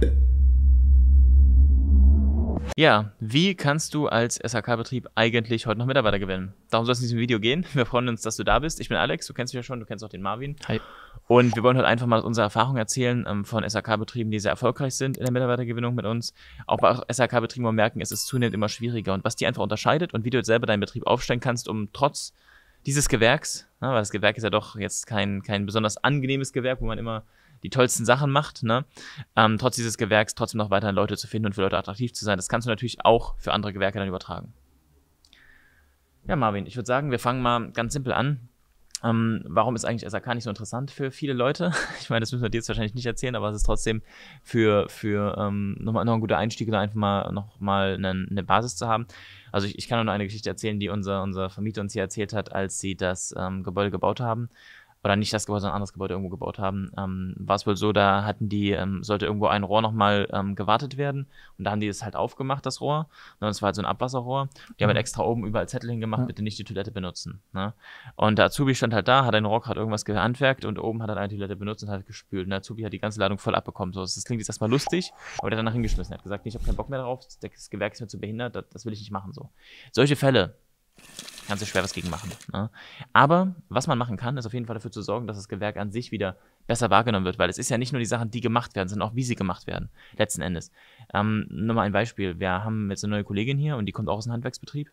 Ja, wie kannst du als SHK-Betrieb eigentlich heute noch Mitarbeiter gewinnen? Darum soll es in diesem Video gehen. Wir freuen uns, dass du da bist. Ich bin Alex, du kennst mich ja schon, du kennst auch den Marvin. Hi. Und wir wollen heute einfach mal unsere Erfahrungen erzählen ähm, von SHK-Betrieben, die sehr erfolgreich sind in der Mitarbeitergewinnung mit uns. Auch bei SHK-Betrieben, wo wir merken, es ist zunehmend immer schwieriger. Und was die einfach unterscheidet und wie du jetzt selber deinen Betrieb aufstellen kannst, um trotz dieses Gewerks, na, ne, weil das Gewerk ist ja doch jetzt kein, kein besonders angenehmes Gewerk, wo man immer die tollsten Sachen macht, ne? ähm, trotz dieses Gewerks trotzdem noch weiterhin Leute zu finden und für Leute attraktiv zu sein. Das kannst du natürlich auch für andere Gewerke dann übertragen. Ja, Marvin, ich würde sagen, wir fangen mal ganz simpel an. Ähm, warum ist eigentlich SAK nicht so interessant für viele Leute? Ich meine, das müssen wir dir jetzt wahrscheinlich nicht erzählen, aber es ist trotzdem für, für ähm, nochmal noch ein guter Einstieg, da einfach mal nochmal eine, eine Basis zu haben. Also ich, ich kann nur eine Geschichte erzählen, die unser, unser Vermieter uns hier erzählt hat, als sie das ähm, Gebäude gebaut haben oder nicht das Gebäude, sondern ein anderes Gebäude irgendwo gebaut haben, ähm, war es wohl so, da hatten die, ähm, sollte irgendwo ein Rohr nochmal ähm, gewartet werden und da haben die das halt aufgemacht, das Rohr. Ne, und es war halt so ein Abwasserrohr. Die haben halt mhm. extra oben überall Zettel hingemacht, ja. bitte nicht die Toilette benutzen. Ne? Und der Azubi stand halt da, hat einen Rohr hat irgendwas gehandwerkt und oben hat er eine Toilette benutzt und hat gespült. Und der Azubi hat die ganze Ladung voll abbekommen. So, das klingt jetzt erstmal lustig, aber der hat danach hingeschmissen. Er hat gesagt, ich habe keinen Bock mehr drauf, das Gewerk ist mir zu behindert, das, das will ich nicht machen. So. Solche Fälle kannst du schwer was gegen machen. Ne? Aber was man machen kann, ist auf jeden Fall dafür zu sorgen, dass das Gewerk an sich wieder besser wahrgenommen wird, weil es ist ja nicht nur die Sachen, die gemacht werden, sondern auch wie sie gemacht werden, letzten Endes. Ähm, nochmal ein Beispiel. Wir haben jetzt eine neue Kollegin hier und die kommt auch aus einem Handwerksbetrieb.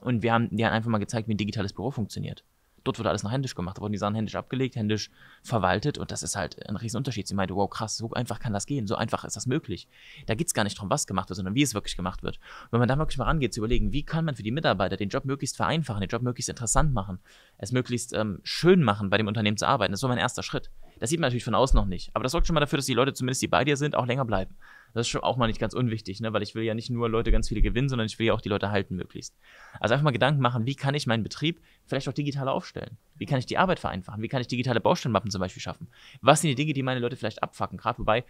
Und wir haben die hat einfach mal gezeigt, wie ein digitales Büro funktioniert. Dort wurde alles noch händisch gemacht, da wurden die Sachen händisch abgelegt, händisch verwaltet und das ist halt ein Riesenunterschied. Sie meinte, wow, krass, so einfach kann das gehen, so einfach ist das möglich. Da geht es gar nicht darum, was gemacht wird, sondern wie es wirklich gemacht wird. Und wenn man da wirklich mal rangeht, zu überlegen, wie kann man für die Mitarbeiter den Job möglichst vereinfachen, den Job möglichst interessant machen, es möglichst ähm, schön machen, bei dem Unternehmen zu arbeiten, das ist so mein erster Schritt. Das sieht man natürlich von außen noch nicht, aber das sorgt schon mal dafür, dass die Leute zumindest, die bei dir sind, auch länger bleiben. Das ist schon auch mal nicht ganz unwichtig, ne? weil ich will ja nicht nur Leute ganz viele gewinnen, sondern ich will ja auch die Leute halten möglichst. Also einfach mal Gedanken machen, wie kann ich meinen Betrieb vielleicht auch digital aufstellen? Wie kann ich die Arbeit vereinfachen? Wie kann ich digitale Baustellenmappen zum Beispiel schaffen? Was sind die Dinge, die meine Leute vielleicht abfacken? Gerade wobei,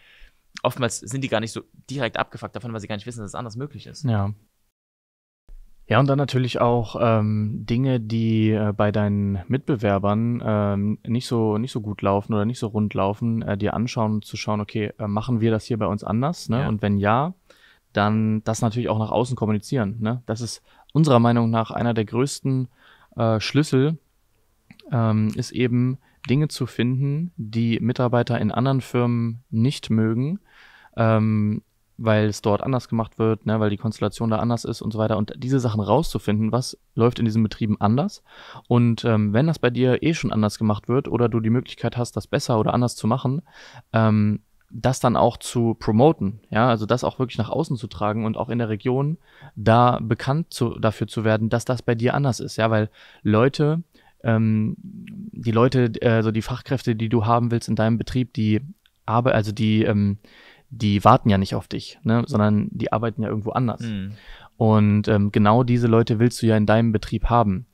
oftmals sind die gar nicht so direkt abgefuckt davon, weil sie gar nicht wissen, dass es anders möglich ist. Ja. Ja, und dann natürlich auch ähm, Dinge, die äh, bei deinen Mitbewerbern ähm, nicht, so, nicht so gut laufen oder nicht so rund laufen, äh, dir anschauen und zu schauen, okay, äh, machen wir das hier bei uns anders? Ne? Ja. Und wenn ja, dann das natürlich auch nach außen kommunizieren. Ne? Das ist unserer Meinung nach einer der größten äh, Schlüssel, ähm, ist eben Dinge zu finden, die Mitarbeiter in anderen Firmen nicht mögen, ähm, weil es dort anders gemacht wird, ne, weil die Konstellation da anders ist und so weiter. Und diese Sachen rauszufinden, was läuft in diesen Betrieben anders. Und ähm, wenn das bei dir eh schon anders gemacht wird oder du die Möglichkeit hast, das besser oder anders zu machen, ähm, das dann auch zu promoten, ja, also das auch wirklich nach außen zu tragen und auch in der Region da bekannt zu, dafür zu werden, dass das bei dir anders ist, ja, weil Leute, ähm, die Leute, also die Fachkräfte, die du haben willst in deinem Betrieb, die aber, also die, ähm, die warten ja nicht auf dich, ne? sondern die arbeiten ja irgendwo anders. Mhm. Und ähm, genau diese Leute willst du ja in deinem Betrieb haben.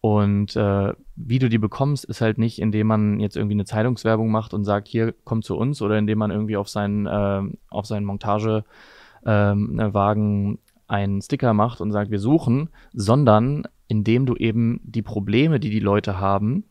Und äh, wie du die bekommst, ist halt nicht, indem man jetzt irgendwie eine Zeitungswerbung macht und sagt, hier komm zu uns, oder indem man irgendwie auf seinen, äh, auf seinen Montagewagen ähm, ne, einen Sticker macht und sagt, wir suchen, sondern indem du eben die Probleme, die die Leute haben,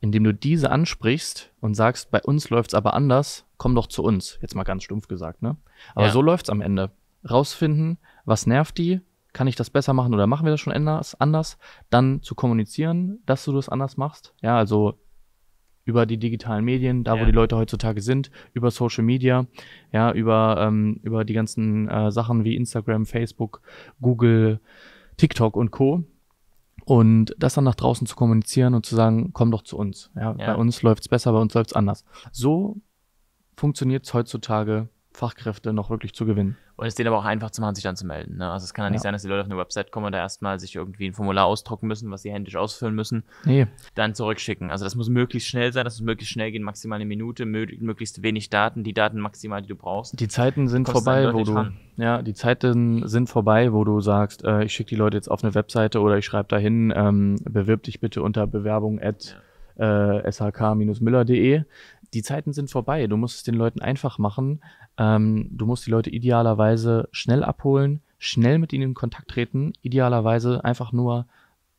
indem du diese ansprichst und sagst, bei uns läuft's aber anders, komm doch zu uns. Jetzt mal ganz stumpf gesagt, ne? Aber ja. so läuft's am Ende. Rausfinden, was nervt die, kann ich das besser machen oder machen wir das schon anders, Dann zu kommunizieren, dass du das anders machst. Ja, also über die digitalen Medien, da ja. wo die Leute heutzutage sind, über Social Media, ja, über, ähm, über die ganzen äh, Sachen wie Instagram, Facebook, Google, TikTok und Co. Und das dann nach draußen zu kommunizieren und zu sagen, komm doch zu uns. Ja, ja. Bei uns läuft's besser, bei uns läuft's anders. So funktioniert es heutzutage, Fachkräfte noch wirklich zu gewinnen. Und es ist denen aber auch einfach zu machen, sich anzumelden. Ne? Also es kann ja nicht ja. sein, dass die Leute auf eine Website kommen und da erstmal sich irgendwie ein Formular ausdrucken müssen, was sie händisch ausfüllen müssen, nee. dann zurückschicken. Also das muss möglichst schnell sein, das muss möglichst schnell gehen, maximal eine Minute, möglichst wenig Daten, die Daten maximal, die du brauchst. Die Zeiten sind vorbei, wo du dran. ja, die Zeiten sind vorbei, wo du sagst, äh, ich schicke die Leute jetzt auf eine Webseite oder ich schreibe dahin, ähm, bewirb dich bitte unter Bewerbung ja äh, shk-müller.de. Die Zeiten sind vorbei. Du musst es den Leuten einfach machen. Ähm, du musst die Leute idealerweise schnell abholen, schnell mit ihnen in Kontakt treten. Idealerweise einfach nur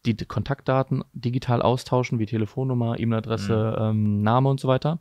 die Kontaktdaten digital austauschen, wie Telefonnummer, E-Mail-Adresse, mhm. ähm, Name und so weiter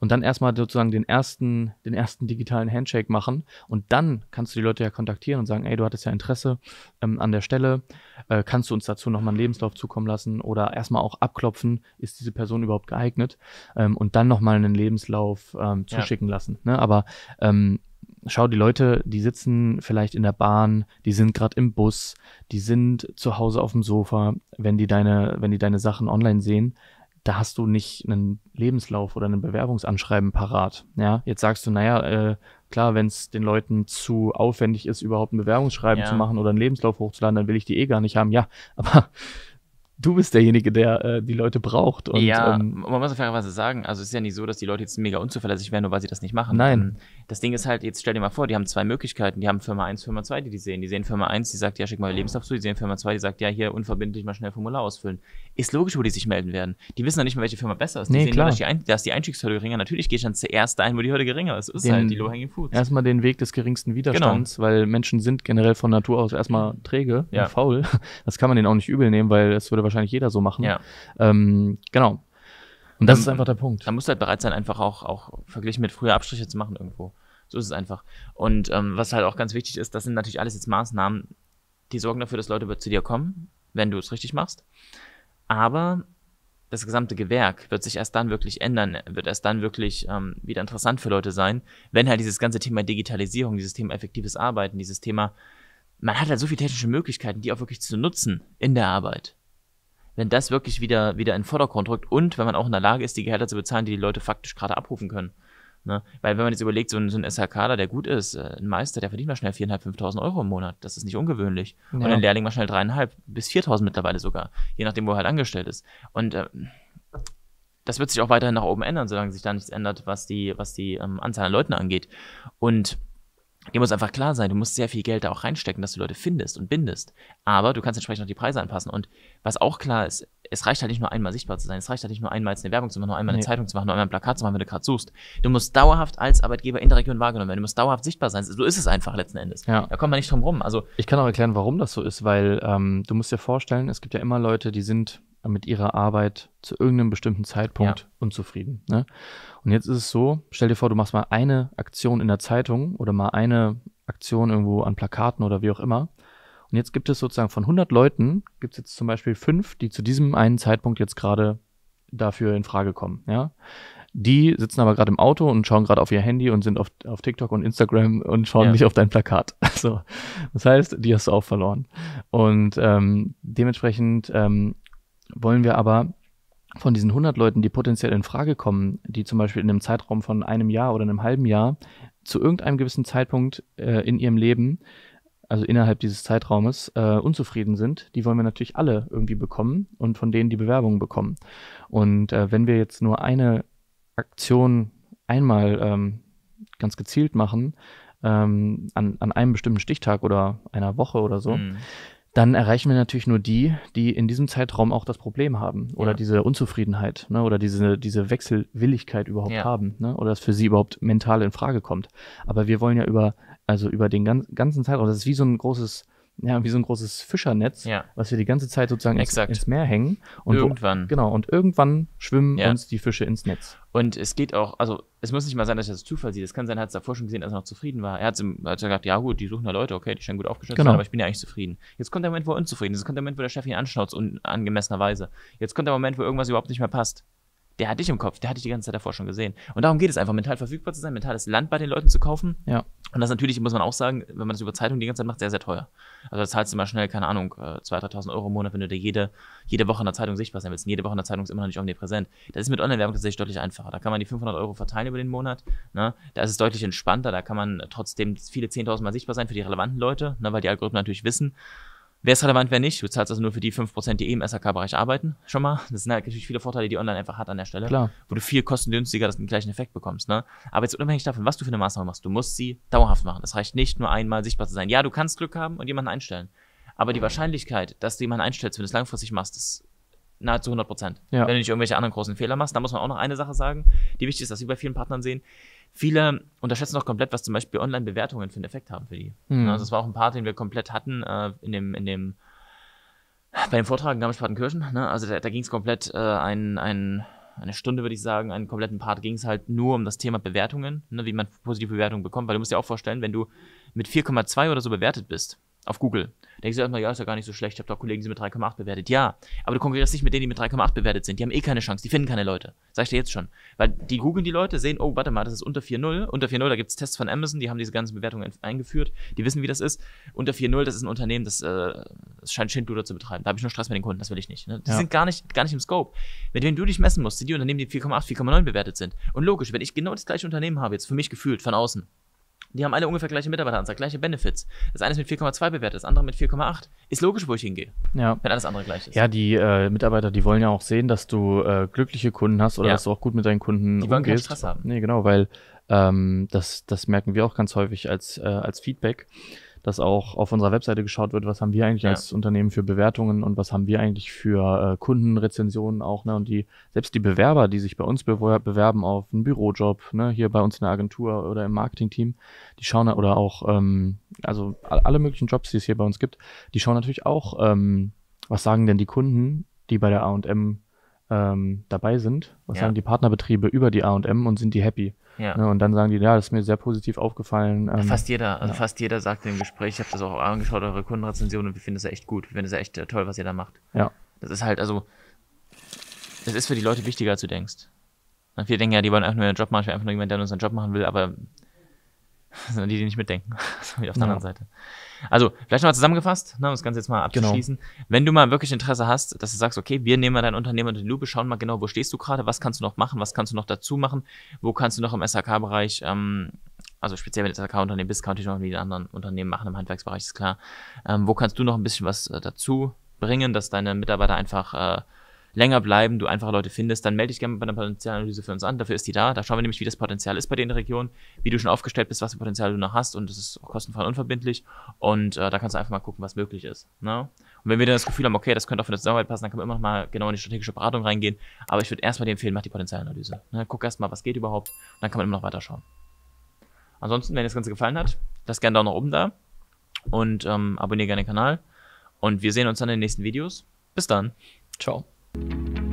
und dann erstmal sozusagen den ersten, den ersten digitalen Handshake machen und dann kannst du die Leute ja kontaktieren und sagen, ey, du hattest ja Interesse ähm, an der Stelle, äh, kannst du uns dazu nochmal einen Lebenslauf zukommen lassen oder erstmal auch abklopfen, ist diese Person überhaupt geeignet ähm, und dann nochmal einen Lebenslauf ähm, zuschicken ja. lassen. Ne? Aber ähm, schau, die Leute, die sitzen vielleicht in der Bahn, die sind gerade im Bus, die sind zu Hause auf dem Sofa, wenn die deine, wenn die deine Sachen online sehen, da hast du nicht einen Lebenslauf oder ein Bewerbungsanschreiben parat. Ja, jetzt sagst du, naja, äh, klar, wenn es den Leuten zu aufwendig ist, überhaupt ein Bewerbungsschreiben ja. zu machen oder einen Lebenslauf hochzuladen, dann will ich die eh gar nicht haben. Ja, aber du bist derjenige, der äh, die Leute braucht. Und, ja, ähm, man muss fairerweise sagen, also es ist ja nicht so, dass die Leute jetzt mega unzuverlässig wären, nur weil sie das nicht machen. Nein. Ähm, das Ding ist halt, jetzt stell dir mal vor, die haben zwei Möglichkeiten. Die haben Firma 1, Firma 2, die die sehen. Die sehen Firma 1, die sagt, ja, schick mal Lebenslauf zu. Die sehen Firma 2, die sagt, ja, hier unverbindlich mal schnell Formular ausfüllen. Ist logisch, wo die sich melden werden. Die wissen ja nicht mehr, welche Firma besser ist. Die nee, sehen klar. Nur, dass, die dass die Einstiegshürde geringer Natürlich gehe ich dann zuerst dahin, wo die Hürde geringer ist. Ist den, halt die Low-Hanging Foods. Erstmal den Weg des geringsten genau. Widerstands, genau. weil Menschen sind generell von Natur aus erstmal mhm. träge ja. und faul. Das kann man denen auch nicht übel nehmen, weil das würde wahrscheinlich jeder so machen. Ja. Ähm, genau. Und das ähm, ist einfach der Punkt. Da musst du halt bereit sein, einfach auch, auch verglichen mit früher Abstriche zu machen irgendwo. So ist es einfach. Und ähm, was halt auch ganz wichtig ist, das sind natürlich alles jetzt Maßnahmen, die sorgen dafür, dass Leute zu dir kommen, wenn du es richtig machst. Aber das gesamte Gewerk wird sich erst dann wirklich ändern, wird erst dann wirklich ähm, wieder interessant für Leute sein, wenn halt dieses ganze Thema Digitalisierung, dieses Thema effektives Arbeiten, dieses Thema, man hat halt so viele technische Möglichkeiten, die auch wirklich zu nutzen in der Arbeit wenn das wirklich wieder, wieder in den Vordergrund rückt und wenn man auch in der Lage ist, die Gehälter zu bezahlen, die die Leute faktisch gerade abrufen können. Ne? Weil wenn man jetzt überlegt, so ein, so ein SHKler, der gut ist, äh, ein Meister, der verdient mal schnell 4.500, 5.000 Euro im Monat. Das ist nicht ungewöhnlich. Ja. Und ein Lehrling mal schnell 3.500 bis 4.000 mittlerweile sogar, je nachdem, wo er halt angestellt ist. Und äh, das wird sich auch weiterhin nach oben ändern, solange sich da nichts ändert, was die, was die ähm, Anzahl an Leuten angeht. Und Dir muss einfach klar sein, du musst sehr viel Geld da auch reinstecken, dass du Leute findest und bindest. Aber du kannst entsprechend auch die Preise anpassen. Und was auch klar ist, es reicht halt nicht nur einmal sichtbar zu sein. Es reicht halt nicht nur einmal eine Werbung zu machen, nur einmal eine nee. Zeitung zu machen, nur einmal ein Plakat zu machen, wenn du gerade suchst. Du musst dauerhaft als Arbeitgeber in der Region wahrgenommen werden. Du musst dauerhaft sichtbar sein. So ist es einfach letzten Endes. Ja. Da kommt man nicht drum rum. Also ich kann auch erklären, warum das so ist, weil ähm, du musst dir vorstellen, es gibt ja immer Leute, die sind mit ihrer Arbeit zu irgendeinem bestimmten Zeitpunkt ja. unzufrieden. Ne? Und jetzt ist es so, stell dir vor, du machst mal eine Aktion in der Zeitung oder mal eine Aktion irgendwo an Plakaten oder wie auch immer. Und jetzt gibt es sozusagen von 100 Leuten, gibt es jetzt zum Beispiel fünf, die zu diesem einen Zeitpunkt jetzt gerade dafür in Frage kommen. Ja? Die sitzen aber gerade im Auto und schauen gerade auf ihr Handy und sind auf, auf TikTok und Instagram und schauen ja. nicht auf dein Plakat. Also, das heißt, die hast du auch verloren. Und ähm, dementsprechend ähm, wollen wir aber von diesen 100 Leuten, die potenziell in Frage kommen, die zum Beispiel in einem Zeitraum von einem Jahr oder einem halben Jahr zu irgendeinem gewissen Zeitpunkt äh, in ihrem Leben, also innerhalb dieses Zeitraumes, äh, unzufrieden sind, die wollen wir natürlich alle irgendwie bekommen und von denen die Bewerbungen bekommen. Und äh, wenn wir jetzt nur eine Aktion einmal ähm, ganz gezielt machen, ähm, an, an einem bestimmten Stichtag oder einer Woche oder so, mhm dann erreichen wir natürlich nur die, die in diesem Zeitraum auch das Problem haben oder ja. diese Unzufriedenheit ne, oder diese, diese Wechselwilligkeit überhaupt ja. haben ne, oder dass für sie überhaupt mental in Frage kommt. Aber wir wollen ja über, also über den ganzen Zeitraum, das ist wie so ein großes ja, wie so ein großes Fischernetz, ja. was wir die ganze Zeit sozusagen ins, ins, Meer hängen. Und irgendwann. Wo, genau, und irgendwann schwimmen ja. uns die Fische ins Netz. Und es geht auch, also es muss nicht mal sein, dass er das Zufall sieht. Es kann sein, er hat es davor schon gesehen, als er noch zufrieden war. Er hat, gesagt, ja gut, die suchen da Leute, okay, die scheinen gut aufgestellt genau. sein, aber ich bin ja eigentlich zufrieden. Jetzt kommt der Moment, wo er unzufrieden ist. Jetzt kommt der Moment, wo der Chef ihn anschnauzt, unangemessenerweise. Jetzt kommt der Moment, wo irgendwas überhaupt nicht mehr passt der hat dich im Kopf, der hatte dich die ganze Zeit davor schon gesehen. Und darum geht es einfach, mental verfügbar zu sein, mentales Land bei den Leuten zu kaufen. Ja. Und das natürlich, muss man auch sagen, wenn man das über Zeitung die ganze Zeit macht, sehr, sehr teuer. Also da zahlst du mal schnell, keine Ahnung, 2.000, äh, 3.000 Euro im Monat, wenn du dir jede, jede Woche in der Zeitung sichtbar sein willst. Und jede Woche in der Zeitung ist immer noch nicht omnipräsent. Das ist mit Online-Werbung tatsächlich deutlich einfacher. Da kann man die 500 Euro verteilen über den Monat. Ne? Da ist es deutlich entspannter. Da kann man trotzdem viele 10.000 Mal sichtbar sein für die relevanten Leute, ne? weil die Algorithmen natürlich wissen, Wer ist relevant, wer nicht? Du zahlst also nur für die 5%, die eh im SAK-Bereich arbeiten, schon mal. Das sind halt natürlich viele Vorteile, die online einfach hat an der Stelle. Klar. Wo du viel kostengünstiger den gleichen Effekt bekommst. Ne? Aber jetzt unabhängig davon, was du für eine Maßnahme machst, du musst sie dauerhaft machen. Es reicht nicht, nur einmal sichtbar zu sein. Ja, du kannst Glück haben und jemanden einstellen. Aber die Wahrscheinlichkeit, dass du jemanden einstellst, wenn du es langfristig machst, ist nahezu 100 Prozent. Ja. Wenn du nicht irgendwelche anderen großen Fehler machst, dann muss man auch noch eine Sache sagen, die wichtig ist, dass wir bei vielen Partnern sehen viele unterschätzen auch komplett, was zum Beispiel Online-Bewertungen für einen Effekt haben für die. Mhm. Also, das war auch ein Part, den wir komplett hatten äh, in dem, in dem, bei dem Vortrag in Garmisch-Partenkirchen. Ne? Also, da, da ging es komplett äh, ein, ein, eine Stunde, würde ich sagen, einen kompletten Part ging es halt nur um das Thema Bewertungen, ne? wie man positive Bewertungen bekommt, weil du musst dir auch vorstellen, wenn du mit 4,2 oder so bewertet bist, auf Google. Denkst du erstmal, ja, ist ja gar nicht so schlecht, ich habe da Kollegen, die sind mit 3,8 bewertet. Ja, aber du konkurrierst nicht mit denen, die mit 3,8 bewertet sind. Die haben eh keine Chance, die finden keine Leute. Sag ich dir jetzt schon. Weil die googeln die Leute, sehen, oh, warte mal, das ist unter 4,0. Unter 4,0, da gibt es Tests von Amazon, die haben diese ganzen Bewertungen eingeführt, die wissen, wie das ist. Unter 4,0, das ist ein Unternehmen, das, äh, das scheint Schindluder zu betreiben. Da habe ich nur Stress mit den Kunden, das will ich nicht. Ne? Die ja. sind gar nicht, gar nicht im Scope. Mit denen du dich messen musst, sind die Unternehmen, die 4,8, 4,9 bewertet sind. Und logisch, wenn ich genau das gleiche Unternehmen habe, jetzt für mich gefühlt, von außen, die haben alle ungefähr gleiche Mitarbeiteranzahl, gleiche Benefits. Das eine ist mit 4,2 bewertet, das andere mit 4,8. Ist logisch, wo ich hingehe, ja. wenn alles andere gleich ist. Ja, die äh, Mitarbeiter, die wollen ja auch sehen, dass du äh, glückliche Kunden hast oder ja. dass du auch gut mit deinen Kunden die umgehst. Die wollen keinen Stress haben. Nee, genau, weil ähm, das, das merken wir auch ganz häufig als, äh, als Feedback, dass auch auf unserer Webseite geschaut wird, was haben wir eigentlich ja. als Unternehmen für Bewertungen und was haben wir eigentlich für äh, Kundenrezensionen auch. Ne? Und die, selbst die Bewerber, die sich bei uns bewer bewerben auf einen Bürojob, ne? hier bei uns in der Agentur oder im Marketingteam, die schauen oder auch, ähm, also alle möglichen Jobs, die es hier bei uns gibt, die schauen natürlich auch, ähm, was sagen denn die Kunden, die bei der AM ähm, dabei sind, was ja. sagen die Partnerbetriebe über die AM und sind die happy? Ja. Ne, und dann sagen die, ja, das ist mir sehr positiv aufgefallen. Ähm, fast jeder, also ja. fast jeder sagt im Gespräch, ich habe das auch angeschaut, eure Kundenrezensionen und wir finden es echt gut, wir finden es echt äh, toll, was ihr da macht. Ja. Das ist halt, also, das ist für die Leute wichtiger, als du denkst. Und viele denken ja, die wollen einfach nur einen Job machen, ich will einfach nur jemanden, der unseren Job machen will, aber sondern die, die nicht mitdenken. so wie auf der ja. anderen Seite. Also, vielleicht nochmal zusammengefasst, ne, um das Ganze jetzt mal genau. abzuschließen. Genau. Wenn du mal wirklich Interesse hast, dass du sagst, okay, wir nehmen mal dein Unternehmen unter die Lupe, schauen mal genau, wo stehst du gerade, was kannst du noch machen, was kannst du noch dazu machen, wo kannst du noch im SHK-Bereich, ähm, also speziell wenn du SHK-Unternehmen bist, kannst du noch die anderen Unternehmen machen im Handwerksbereich, ist klar. Ähm, wo kannst du noch ein bisschen was äh, dazu bringen, dass deine Mitarbeiter einfach äh, länger bleiben, du einfache Leute findest, dann melde dich gerne bei einer Potenzialanalyse für uns an. Dafür ist die da. Da schauen wir nämlich, wie das Potenzial ist bei dir in der Region, wie du schon aufgestellt bist, was für Potenzial du noch hast und das ist auch kostenfrei und unverbindlich. Und äh, da kannst du einfach mal gucken, was möglich ist. Ne? Und wenn wir dann das Gefühl haben, okay, das könnte auch für eine Zusammenarbeit passen, dann können wir immer noch mal genau in die strategische Beratung reingehen. Aber ich würde erstmal dir empfehlen, mach die Potenzialanalyse. Ne? Guck erstmal, was geht überhaupt und dann kann man immer noch weiterschauen. Ansonsten, wenn dir das Ganze gefallen hat, lass gerne Daumen nach oben da und ähm, abonniere gerne den Kanal. Und wir sehen uns dann in den nächsten Videos. Bis dann. Ciao. Thank you.